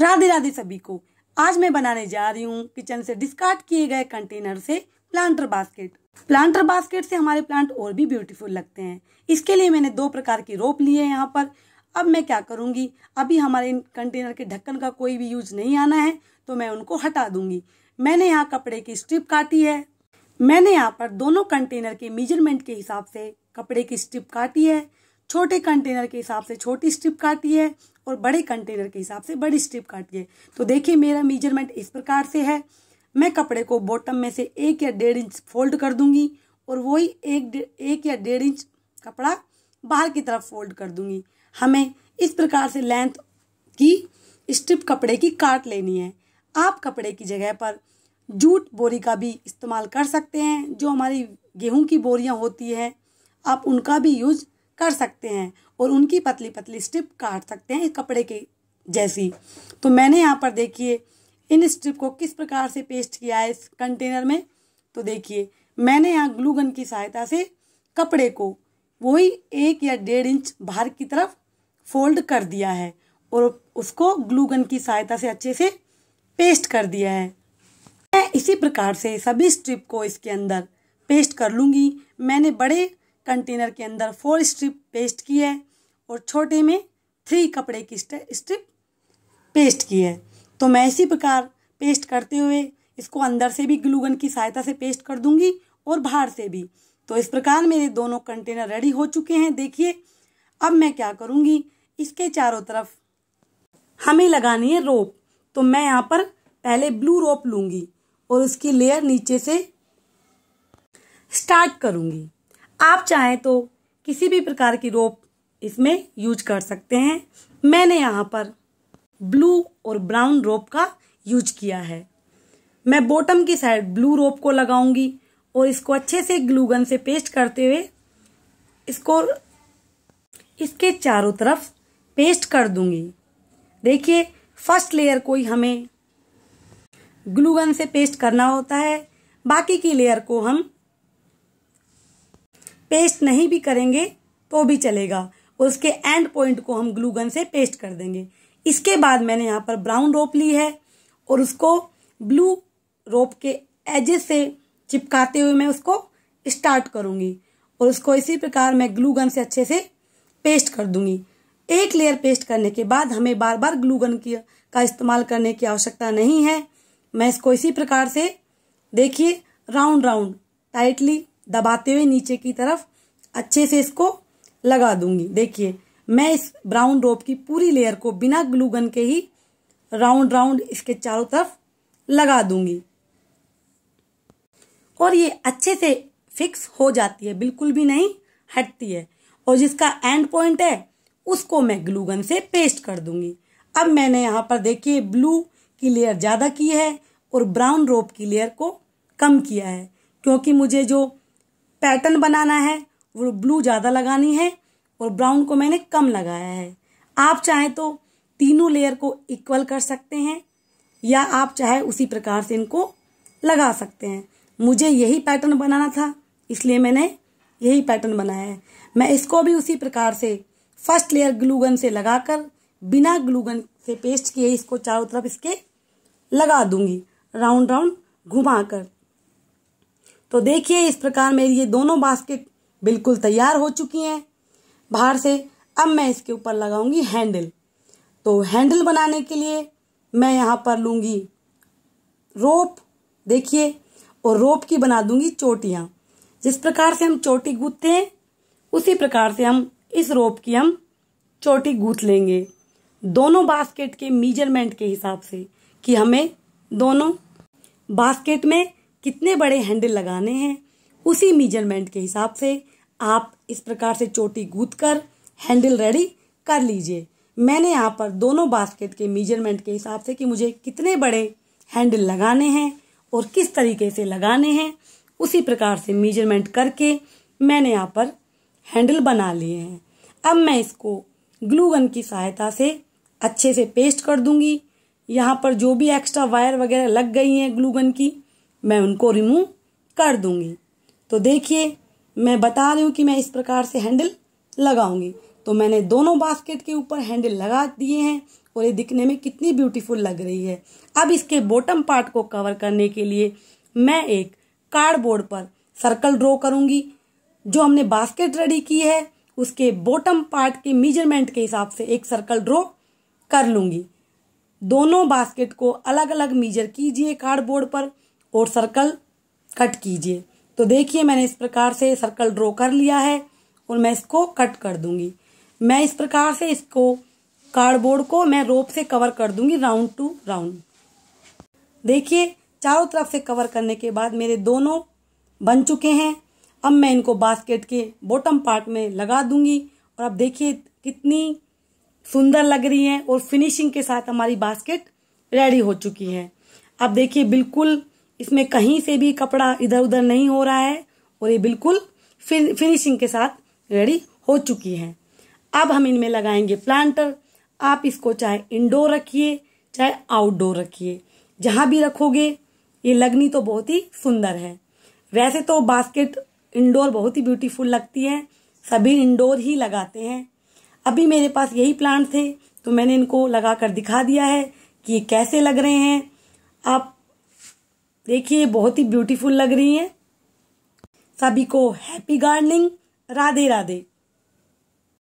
राधे राधे सभी को आज मैं बनाने जा रही हूँ किचन से डिस्कार्ड किए गए कंटेनर से प्लांटर बास्केट प्लांटर बास्केट से हमारे प्लांट और भी ब्यूटीफुल लगते हैं इसके लिए मैंने दो प्रकार की रोप ली है यहाँ पर अब मैं क्या करूँगी अभी हमारे इन कंटेनर के ढक्कन का कोई भी यूज नहीं आना है तो मैं उनको हटा दूंगी मैंने यहाँ कपड़े की स्ट्रिप काटी है मैंने यहाँ पर दोनों कंटेनर के मेजरमेंट के हिसाब से कपड़े की स्ट्रिप काटी है छोटे कंटेनर के हिसाब से छोटी स्ट्रिप काटी है और बड़े कंटेनर के हिसाब से बड़ी स्ट्रिप काटिए तो देखिए मेरा मेजरमेंट इस प्रकार से है मैं कपड़े को बॉटम में से एक या डेढ़ इंच फोल्ड कर दूंगी और वही एक एक या डेढ़ इंच कपड़ा बाहर की तरफ फोल्ड कर दूंगी हमें इस प्रकार से लेंथ की स्ट्रिप कपड़े की काट लेनी है आप कपड़े की जगह पर जूट बोरी का भी इस्तेमाल कर सकते हैं जो हमारी गेहूं की बोरियां होती है आप उनका भी यूज कर सकते हैं और उनकी पतली पतली स्ट्रिप काट सकते हैं कपड़े के जैसी तो मैंने यहाँ पर देखिए इन स्ट्रिप को किस प्रकार से पेस्ट किया है इस कंटेनर में तो देखिए मैंने यहाँ ग्लू गन की सहायता से कपड़े को वही एक या डेढ़ इंच बाहर की तरफ फोल्ड कर दिया है और उसको ग्लू गन की सहायता से अच्छे से पेस्ट कर दिया है मैं इसी प्रकार से सभी स्ट्रिप को इसके अंदर पेस्ट कर लूँगी मैंने बड़े कंटेनर के अंदर फोर स्ट्रिप पेस्ट की है और छोटे में थ्री कपड़े की स्ट्रिप पेस्ट की है तो मैं इसी प्रकार पेस्ट करते हुए इसको अंदर से भी ग्लूगन की सहायता से पेस्ट कर दूंगी और बाहर से भी तो इस प्रकार मेरे दोनों कंटेनर रेडी हो चुके हैं देखिए अब मैं क्या करूंगी इसके चारों तरफ हमें लगानी है रोप तो मैं यहाँ पर पहले ब्लू रोप लूंगी और उसकी लेयर नीचे से स्टार्ट करूंगी आप चाहें तो किसी भी प्रकार की रोप इसमें यूज कर सकते हैं मैंने यहाँ पर ब्लू और ब्राउन रोप का यूज किया है मैं बॉटम की साइड ब्लू रोप को लगाऊंगी और इसको अच्छे से ग्लूगन से पेस्ट करते हुए इसको इसके चारों तरफ पेस्ट कर दूंगी देखिए फर्स्ट लेयर को ही हमें ग्लूगन से पेस्ट करना होता है बाकी की लेयर को हम पेस्ट नहीं भी करेंगे तो भी चलेगा उसके एंड पॉइंट को हम ग्लू गन से पेस्ट कर देंगे इसके बाद मैंने यहाँ पर ब्राउन रोप ली है और उसको ब्लू रोप के एजेस से चिपकाते हुए मैं उसको स्टार्ट करूँगी और उसको इसी प्रकार मैं ग्लू गन से अच्छे से पेस्ट कर दूंगी एक लेयर पेस्ट करने के बाद हमें बार बार ग्लू गन की का इस्तेमाल करने की आवश्यकता नहीं है मैं इसको इसी प्रकार से देखिए राउंड राउंड टाइटली दबाते हुए नीचे की तरफ अच्छे से इसको लगा दूंगी देखिए मैं इस ब्राउन रोप की पूरी लेयर को बिना ग्लू गन के ही राउंड राउंड इसके चारों तरफ लगा दूंगी और ये अच्छे से फिक्स हो जाती है बिल्कुल भी नहीं हटती है और जिसका एंड पॉइंट है उसको मैं ग्लू गन से पेस्ट कर दूंगी अब मैंने यहाँ पर देखिए ब्लू की लेयर ज़्यादा की है और ब्राउन रोप की लेयर को कम किया है क्योंकि मुझे जो पैटर्न बनाना है वो ब्लू ज़्यादा लगानी है और ब्राउन को मैंने कम लगाया है आप चाहें तो तीनों लेयर को इक्वल कर सकते हैं या आप चाहे उसी प्रकार से इनको लगा सकते हैं मुझे यही पैटर्न बनाना था इसलिए मैंने यही पैटर्न बनाया है मैं इसको भी उसी प्रकार से फर्स्ट लेयर ग्लूगन से लगाकर बिना ग्लूगन से पेस्ट किए इसको चारों तरफ इसके लगा दूंगी राउंड राउंड घुमाकर तो देखिए इस प्रकार मेरी ये दोनों बास्केट बिल्कुल तैयार हो चुकी हैं बाहर से अब मैं इसके ऊपर लगाऊंगी हैंडल तो हैंडल बनाने के लिए मैं यहाँ पर लूँगी रोप देखिए और रोप की बना दूंगी चोटियाँ जिस प्रकार से हम चोटी गूंथते हैं उसी प्रकार से हम इस रोप की हम चोटी गूंथ लेंगे दोनों बास्केट के मेजरमेंट के हिसाब से कि हमें दोनों बास्केट में कितने बड़े हैंडल लगाने हैं उसी मेजरमेंट के हिसाब से आप इस प्रकार से चोटी गूद कर हैंडल रेडी कर लीजिए मैंने यहाँ पर दोनों बास्केट के मेजरमेंट के हिसाब से कि मुझे कितने बड़े हैंडल लगाने हैं और किस तरीके से लगाने हैं उसी प्रकार से मेजरमेंट करके मैंने यहाँ पर हैंडल बना लिए हैं अब मैं इसको ग्लू गन की सहायता से अच्छे से पेस्ट कर दूंगी यहाँ पर जो भी एक्स्ट्रा वायर वगैरह लग गई हैं ग्लू गन की मैं उनको रिमूव कर दूंगी तो देखिए मैं बता रही हूँ कि मैं इस प्रकार से हैंडल लगाऊंगी तो मैंने दोनों बास्केट के ऊपर हैंडल लगा दिए हैं और ये दिखने में कितनी ब्यूटीफुल लग रही है अब इसके बॉटम पार्ट को कवर करने के लिए मैं एक कार्डबोर्ड पर सर्कल ड्रॉ करूंगी जो हमने बास्केट रेडी की है उसके बॉटम पार्ट के मेजरमेंट के हिसाब से एक सर्कल ड्रॉ कर लूंगी दोनों बास्केट को अलग अलग मेजर कीजिए कार्डबोर्ड पर और सर्कल कट कीजिए तो देखिए मैंने इस प्रकार से सर्कल ड्रॉ कर लिया है और मैं इसको कट कर दूंगी मैं इस प्रकार से इसको कार्डबोर्ड को मैं रोप से कवर कर दूंगी राउंड टू राउंड देखिए चारों तरफ से कवर करने के बाद मेरे दोनों बन चुके हैं अब मैं इनको बास्केट के बॉटम पार्ट में लगा दूंगी और अब देखिए कितनी सुंदर लग रही है और फिनिशिंग के साथ हमारी बास्केट रेडी हो चुकी है अब देखिए बिल्कुल इसमें कहीं से भी कपड़ा इधर उधर नहीं हो रहा है और ये बिल्कुल फिन, फिनिशिंग के साथ रेडी हो चुकी है अब हम इनमें लगाएंगे प्लांटर आप इसको चाहे इंडोर रखिए चाहे आउटडोर रखिए जहाँ भी रखोगे ये लगनी तो बहुत ही सुंदर है वैसे तो बास्केट इंडोर बहुत ही ब्यूटीफुल लगती है सभी इंडोर ही लगाते हैं अभी मेरे पास यही प्लांट थे तो मैंने इनको लगा कर दिखा दिया है कि ये कैसे लग रहे हैं आप देखिए बहुत ही ब्यूटीफुल लग रही हैं सभी को हैप्पी गार्डनिंग राधे राधे